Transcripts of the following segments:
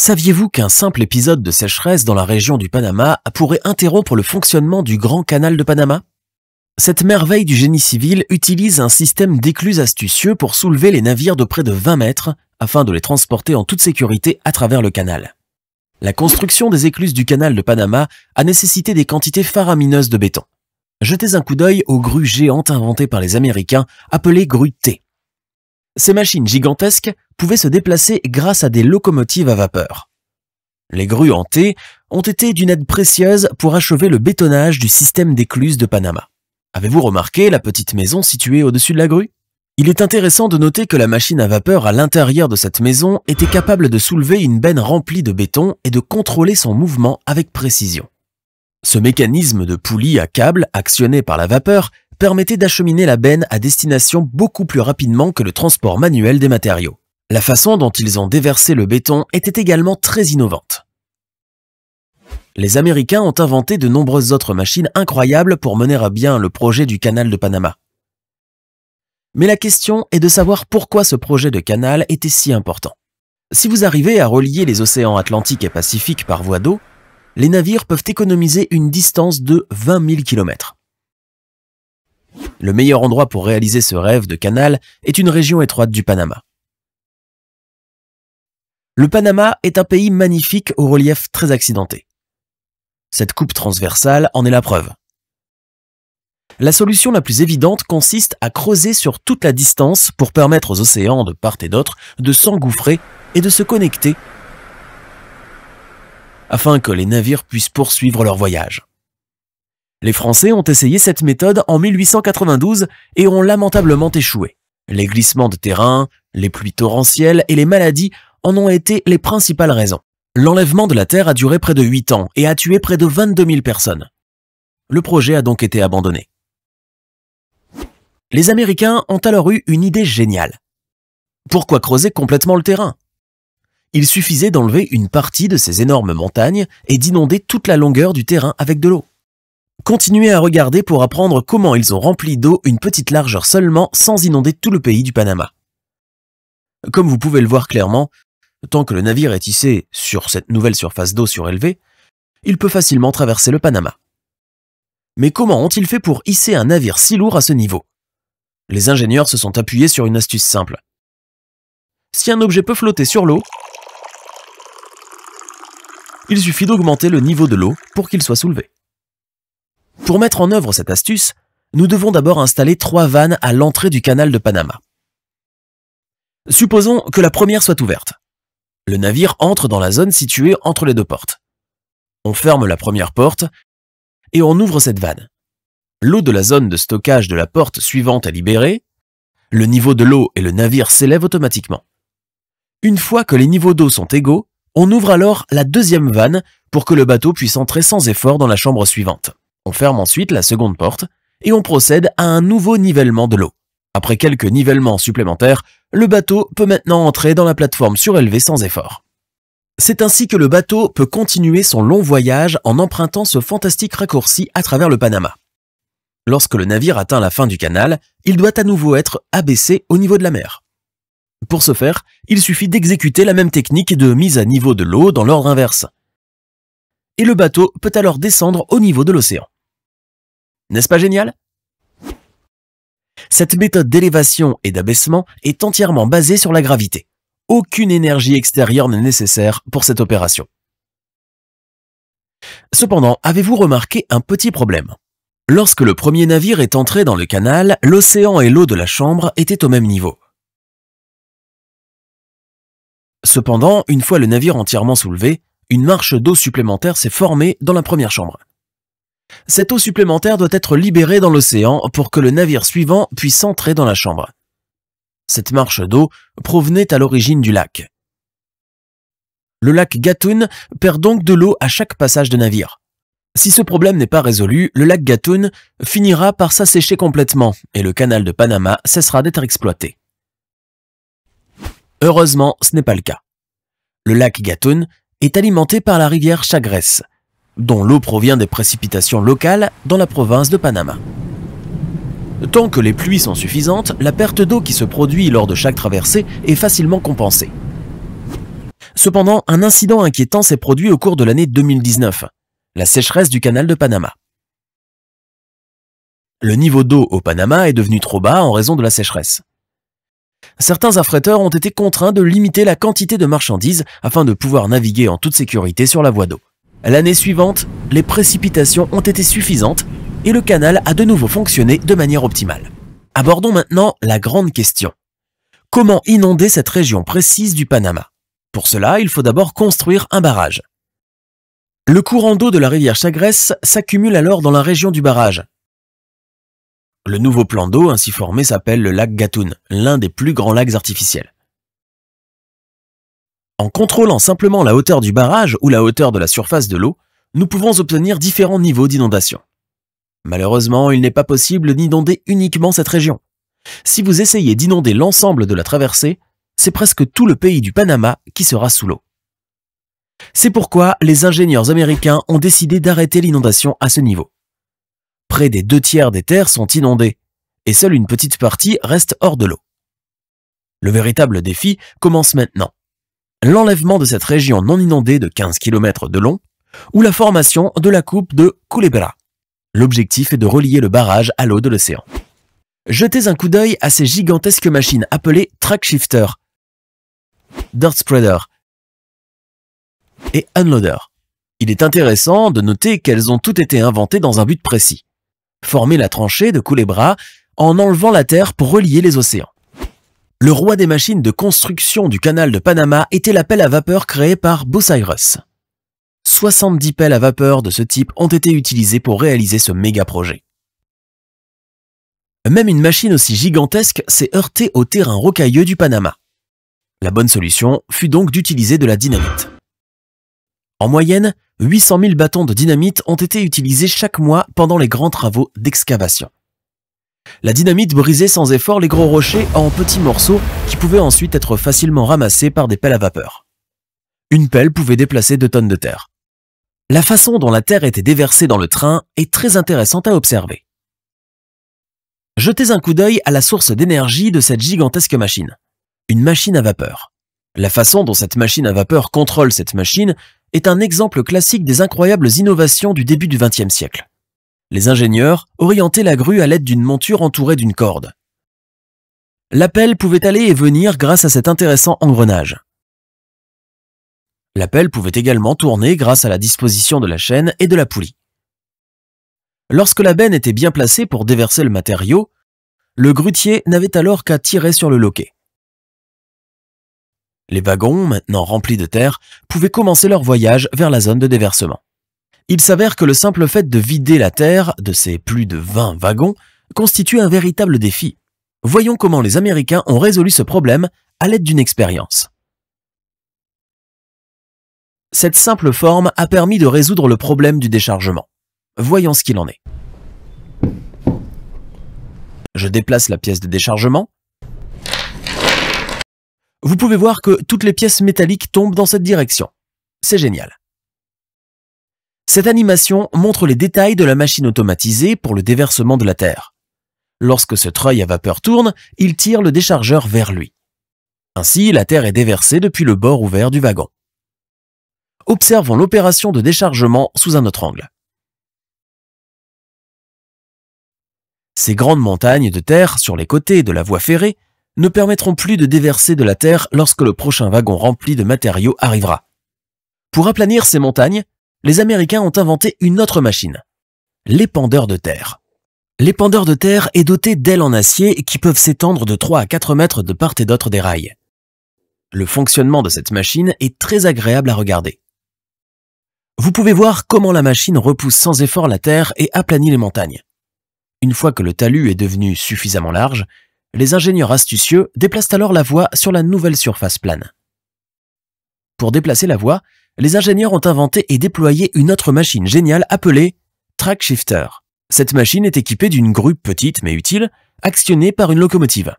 Saviez-vous qu'un simple épisode de sécheresse dans la région du Panama pourrait interrompre le fonctionnement du Grand Canal de Panama Cette merveille du génie civil utilise un système d'écluses astucieux pour soulever les navires de près de 20 mètres afin de les transporter en toute sécurité à travers le canal. La construction des écluses du canal de Panama a nécessité des quantités faramineuses de béton. Jetez un coup d'œil aux grues géantes inventées par les Américains appelées grues T ces machines gigantesques pouvaient se déplacer grâce à des locomotives à vapeur. Les grues en ont été d'une aide précieuse pour achever le bétonnage du système d'écluses de Panama. Avez-vous remarqué la petite maison située au-dessus de la grue Il est intéressant de noter que la machine à vapeur à l'intérieur de cette maison était capable de soulever une benne remplie de béton et de contrôler son mouvement avec précision. Ce mécanisme de poulie à câble actionné par la vapeur permettait d'acheminer la benne à destination beaucoup plus rapidement que le transport manuel des matériaux. La façon dont ils ont déversé le béton était également très innovante. Les Américains ont inventé de nombreuses autres machines incroyables pour mener à bien le projet du canal de Panama. Mais la question est de savoir pourquoi ce projet de canal était si important. Si vous arrivez à relier les océans Atlantique et Pacifique par voie d'eau, les navires peuvent économiser une distance de 20 000 km. Le meilleur endroit pour réaliser ce rêve de canal est une région étroite du Panama. Le Panama est un pays magnifique au relief très accidenté. Cette coupe transversale en est la preuve. La solution la plus évidente consiste à creuser sur toute la distance pour permettre aux océans de part et d'autre de s'engouffrer et de se connecter afin que les navires puissent poursuivre leur voyage. Les Français ont essayé cette méthode en 1892 et ont lamentablement échoué. Les glissements de terrain, les pluies torrentielles et les maladies en ont été les principales raisons. L'enlèvement de la terre a duré près de 8 ans et a tué près de 22 000 personnes. Le projet a donc été abandonné. Les Américains ont alors eu une idée géniale. Pourquoi creuser complètement le terrain Il suffisait d'enlever une partie de ces énormes montagnes et d'inonder toute la longueur du terrain avec de l'eau. Continuez à regarder pour apprendre comment ils ont rempli d'eau une petite largeur seulement sans inonder tout le pays du Panama. Comme vous pouvez le voir clairement, tant que le navire est hissé sur cette nouvelle surface d'eau surélevée, il peut facilement traverser le Panama. Mais comment ont-ils fait pour hisser un navire si lourd à ce niveau Les ingénieurs se sont appuyés sur une astuce simple. Si un objet peut flotter sur l'eau, il suffit d'augmenter le niveau de l'eau pour qu'il soit soulevé. Pour mettre en œuvre cette astuce, nous devons d'abord installer trois vannes à l'entrée du canal de Panama. Supposons que la première soit ouverte. Le navire entre dans la zone située entre les deux portes. On ferme la première porte et on ouvre cette vanne. L'eau de la zone de stockage de la porte suivante est libérée, le niveau de l'eau et le navire s'élèvent automatiquement. Une fois que les niveaux d'eau sont égaux, on ouvre alors la deuxième vanne pour que le bateau puisse entrer sans effort dans la chambre suivante. On ferme ensuite la seconde porte et on procède à un nouveau nivellement de l'eau. Après quelques nivellements supplémentaires, le bateau peut maintenant entrer dans la plateforme surélevée sans effort. C'est ainsi que le bateau peut continuer son long voyage en empruntant ce fantastique raccourci à travers le Panama. Lorsque le navire atteint la fin du canal, il doit à nouveau être abaissé au niveau de la mer. Pour ce faire, il suffit d'exécuter la même technique de mise à niveau de l'eau dans l'ordre inverse. Et le bateau peut alors descendre au niveau de l'océan. N'est-ce pas génial Cette méthode d'élévation et d'abaissement est entièrement basée sur la gravité. Aucune énergie extérieure n'est nécessaire pour cette opération. Cependant, avez-vous remarqué un petit problème Lorsque le premier navire est entré dans le canal, l'océan et l'eau de la chambre étaient au même niveau. Cependant, une fois le navire entièrement soulevé, une marche d'eau supplémentaire s'est formée dans la première chambre. Cette eau supplémentaire doit être libérée dans l'océan pour que le navire suivant puisse entrer dans la chambre. Cette marche d'eau provenait à l'origine du lac. Le lac Gatun perd donc de l'eau à chaque passage de navire. Si ce problème n'est pas résolu, le lac Gatun finira par s'assécher complètement et le canal de Panama cessera d'être exploité. Heureusement, ce n'est pas le cas. Le lac Gatun est alimenté par la rivière Chagres, dont l'eau provient des précipitations locales dans la province de Panama. Tant que les pluies sont suffisantes, la perte d'eau qui se produit lors de chaque traversée est facilement compensée. Cependant, un incident inquiétant s'est produit au cours de l'année 2019, la sécheresse du canal de Panama. Le niveau d'eau au Panama est devenu trop bas en raison de la sécheresse. Certains affréteurs ont été contraints de limiter la quantité de marchandises afin de pouvoir naviguer en toute sécurité sur la voie d'eau. L'année suivante, les précipitations ont été suffisantes et le canal a de nouveau fonctionné de manière optimale. Abordons maintenant la grande question. Comment inonder cette région précise du Panama Pour cela, il faut d'abord construire un barrage. Le courant d'eau de la rivière Chagresse s'accumule alors dans la région du barrage. Le nouveau plan d'eau ainsi formé s'appelle le lac Gatoun, l'un des plus grands lacs artificiels. En contrôlant simplement la hauteur du barrage ou la hauteur de la surface de l'eau, nous pouvons obtenir différents niveaux d'inondation. Malheureusement, il n'est pas possible d'inonder uniquement cette région. Si vous essayez d'inonder l'ensemble de la traversée, c'est presque tout le pays du Panama qui sera sous l'eau. C'est pourquoi les ingénieurs américains ont décidé d'arrêter l'inondation à ce niveau. Près des deux tiers des terres sont inondées, et seule une petite partie reste hors de l'eau. Le véritable défi commence maintenant l'enlèvement de cette région non inondée de 15 km de long, ou la formation de la coupe de Culebra. L'objectif est de relier le barrage à l'eau de l'océan. Jetez un coup d'œil à ces gigantesques machines appelées track shifter, dirt spreader et unloader. Il est intéressant de noter qu'elles ont toutes été inventées dans un but précis. Former la tranchée de Culebra en enlevant la terre pour relier les océans le roi des machines de construction du canal de Panama était la pelle à vapeur créée par Bucyrus. 70 pelles à vapeur de ce type ont été utilisées pour réaliser ce méga projet. Même une machine aussi gigantesque s'est heurtée au terrain rocailleux du Panama. La bonne solution fut donc d'utiliser de la dynamite. En moyenne, 800 000 bâtons de dynamite ont été utilisés chaque mois pendant les grands travaux d'excavation. La dynamite brisait sans effort les gros rochers en petits morceaux qui pouvaient ensuite être facilement ramassés par des pelles à vapeur. Une pelle pouvait déplacer deux tonnes de terre. La façon dont la terre était déversée dans le train est très intéressante à observer. Jetez un coup d'œil à la source d'énergie de cette gigantesque machine. Une machine à vapeur. La façon dont cette machine à vapeur contrôle cette machine est un exemple classique des incroyables innovations du début du XXe siècle. Les ingénieurs orientaient la grue à l'aide d'une monture entourée d'une corde. L'appel pouvait aller et venir grâce à cet intéressant engrenage. L'appel pouvait également tourner grâce à la disposition de la chaîne et de la poulie. Lorsque la benne était bien placée pour déverser le matériau, le grutier n'avait alors qu'à tirer sur le loquet. Les wagons, maintenant remplis de terre, pouvaient commencer leur voyage vers la zone de déversement. Il s'avère que le simple fait de vider la Terre de ses plus de 20 wagons constitue un véritable défi. Voyons comment les Américains ont résolu ce problème à l'aide d'une expérience. Cette simple forme a permis de résoudre le problème du déchargement. Voyons ce qu'il en est. Je déplace la pièce de déchargement. Vous pouvez voir que toutes les pièces métalliques tombent dans cette direction. C'est génial. Cette animation montre les détails de la machine automatisée pour le déversement de la terre. Lorsque ce treuil à vapeur tourne, il tire le déchargeur vers lui. Ainsi, la terre est déversée depuis le bord ouvert du wagon. Observons l'opération de déchargement sous un autre angle. Ces grandes montagnes de terre sur les côtés de la voie ferrée ne permettront plus de déverser de la terre lorsque le prochain wagon rempli de matériaux arrivera. Pour aplanir ces montagnes, les Américains ont inventé une autre machine, l'épandeur de terre. L'épandeur de terre est doté d'ailes en acier qui peuvent s'étendre de 3 à 4 mètres de part et d'autre des rails. Le fonctionnement de cette machine est très agréable à regarder. Vous pouvez voir comment la machine repousse sans effort la terre et aplanit les montagnes. Une fois que le talus est devenu suffisamment large, les ingénieurs astucieux déplacent alors la voie sur la nouvelle surface plane. Pour déplacer la voie, les ingénieurs ont inventé et déployé une autre machine géniale appelée Track Shifter. Cette machine est équipée d'une grue petite mais utile, actionnée par une locomotive.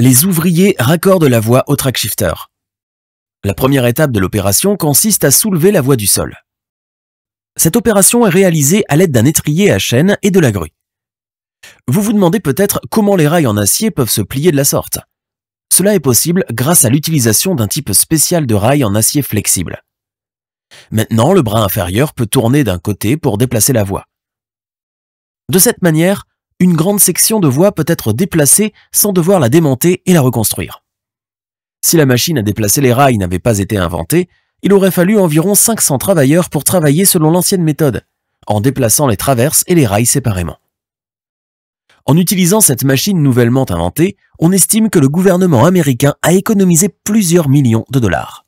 Les ouvriers raccordent la voie au track shifter. La première étape de l'opération consiste à soulever la voie du sol. Cette opération est réalisée à l'aide d'un étrier à chaîne et de la grue. Vous vous demandez peut-être comment les rails en acier peuvent se plier de la sorte. Cela est possible grâce à l'utilisation d'un type spécial de rails en acier flexible. Maintenant, le bras inférieur peut tourner d'un côté pour déplacer la voie. De cette manière, une grande section de voie peut être déplacée sans devoir la démonter et la reconstruire. Si la machine à déplacer les rails n'avait pas été inventée, il aurait fallu environ 500 travailleurs pour travailler selon l'ancienne méthode, en déplaçant les traverses et les rails séparément. En utilisant cette machine nouvellement inventée, on estime que le gouvernement américain a économisé plusieurs millions de dollars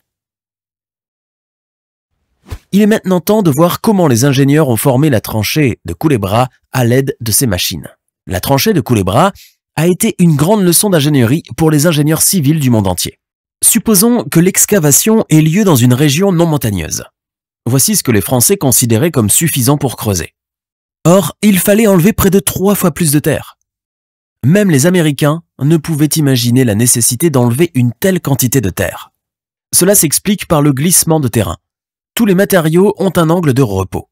il est maintenant temps de voir comment les ingénieurs ont formé la tranchée de bras à l'aide de ces machines. La tranchée de bras a été une grande leçon d'ingénierie pour les ingénieurs civils du monde entier. Supposons que l'excavation ait lieu dans une région non montagneuse. Voici ce que les Français considéraient comme suffisant pour creuser. Or, il fallait enlever près de trois fois plus de terre. Même les Américains ne pouvaient imaginer la nécessité d'enlever une telle quantité de terre. Cela s'explique par le glissement de terrain tous les matériaux ont un angle de repos.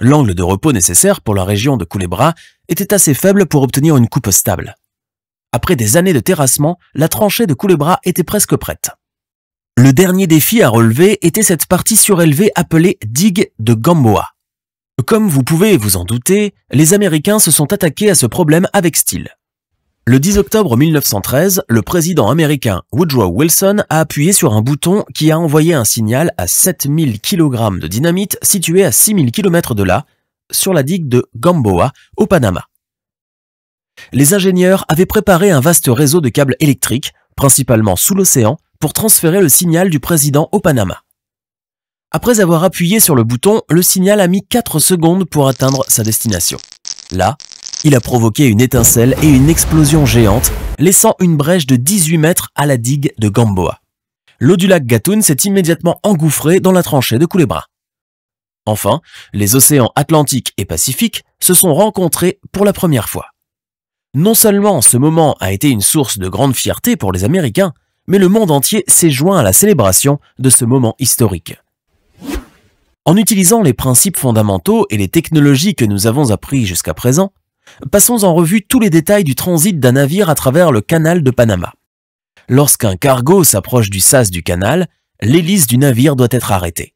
L'angle de repos nécessaire pour la région de Coulebra était assez faible pour obtenir une coupe stable. Après des années de terrassement, la tranchée de coulebra était presque prête. Le dernier défi à relever était cette partie surélevée appelée digue de Gamboa. Comme vous pouvez vous en douter, les Américains se sont attaqués à ce problème avec style. Le 10 octobre 1913, le président américain Woodrow Wilson a appuyé sur un bouton qui a envoyé un signal à 7000 kg de dynamite situé à 6000 km de là, sur la digue de Gamboa, au Panama. Les ingénieurs avaient préparé un vaste réseau de câbles électriques, principalement sous l'océan, pour transférer le signal du président au Panama. Après avoir appuyé sur le bouton, le signal a mis 4 secondes pour atteindre sa destination. Là, il a provoqué une étincelle et une explosion géante, laissant une brèche de 18 mètres à la digue de Gamboa. L'eau du lac Gatun s'est immédiatement engouffrée dans la tranchée de Culebra. Enfin, les océans Atlantique et Pacifique se sont rencontrés pour la première fois. Non seulement ce moment a été une source de grande fierté pour les Américains, mais le monde entier s'est joint à la célébration de ce moment historique. En utilisant les principes fondamentaux et les technologies que nous avons appris jusqu'à présent, Passons en revue tous les détails du transit d'un navire à travers le canal de Panama. Lorsqu'un cargo s'approche du sas du canal, l'hélice du navire doit être arrêtée.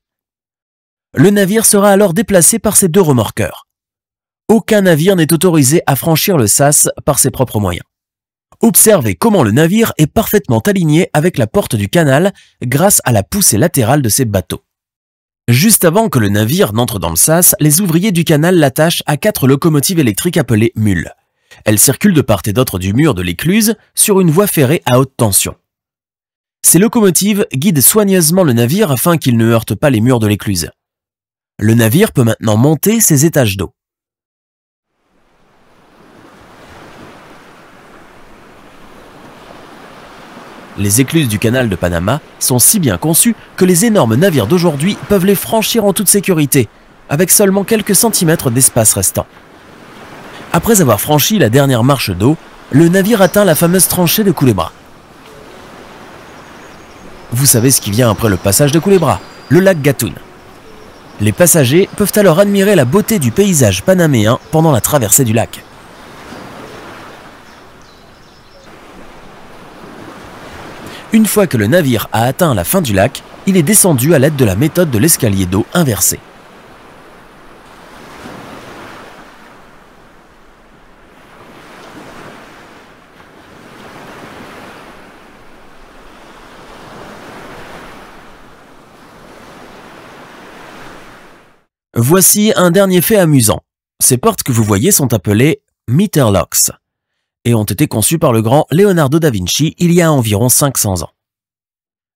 Le navire sera alors déplacé par ses deux remorqueurs. Aucun navire n'est autorisé à franchir le sas par ses propres moyens. Observez comment le navire est parfaitement aligné avec la porte du canal grâce à la poussée latérale de ses bateaux. Juste avant que le navire n'entre dans le sas, les ouvriers du canal l'attachent à quatre locomotives électriques appelées mules. Elles circulent de part et d'autre du mur de l'écluse sur une voie ferrée à haute tension. Ces locomotives guident soigneusement le navire afin qu'il ne heurte pas les murs de l'écluse. Le navire peut maintenant monter ses étages d'eau. Les écluses du canal de Panama sont si bien conçues que les énormes navires d'aujourd'hui peuvent les franchir en toute sécurité, avec seulement quelques centimètres d'espace restant. Après avoir franchi la dernière marche d'eau, le navire atteint la fameuse tranchée de Culebra. Vous savez ce qui vient après le passage de Culebra, le lac Gatun. Les passagers peuvent alors admirer la beauté du paysage panaméen pendant la traversée du lac. Une fois que le navire a atteint la fin du lac, il est descendu à l'aide de la méthode de l'escalier d'eau inversé. Voici un dernier fait amusant. Ces portes que vous voyez sont appelées meter locks et ont été conçus par le grand Leonardo da Vinci il y a environ 500 ans.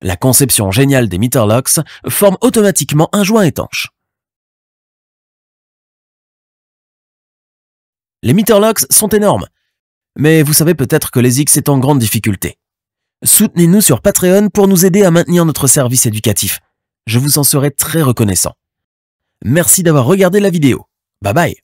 La conception géniale des meterlocks forme automatiquement un joint étanche. Les meterlocks sont énormes, mais vous savez peut-être que les X est en grande difficulté. Soutenez-nous sur Patreon pour nous aider à maintenir notre service éducatif. Je vous en serai très reconnaissant. Merci d'avoir regardé la vidéo. Bye bye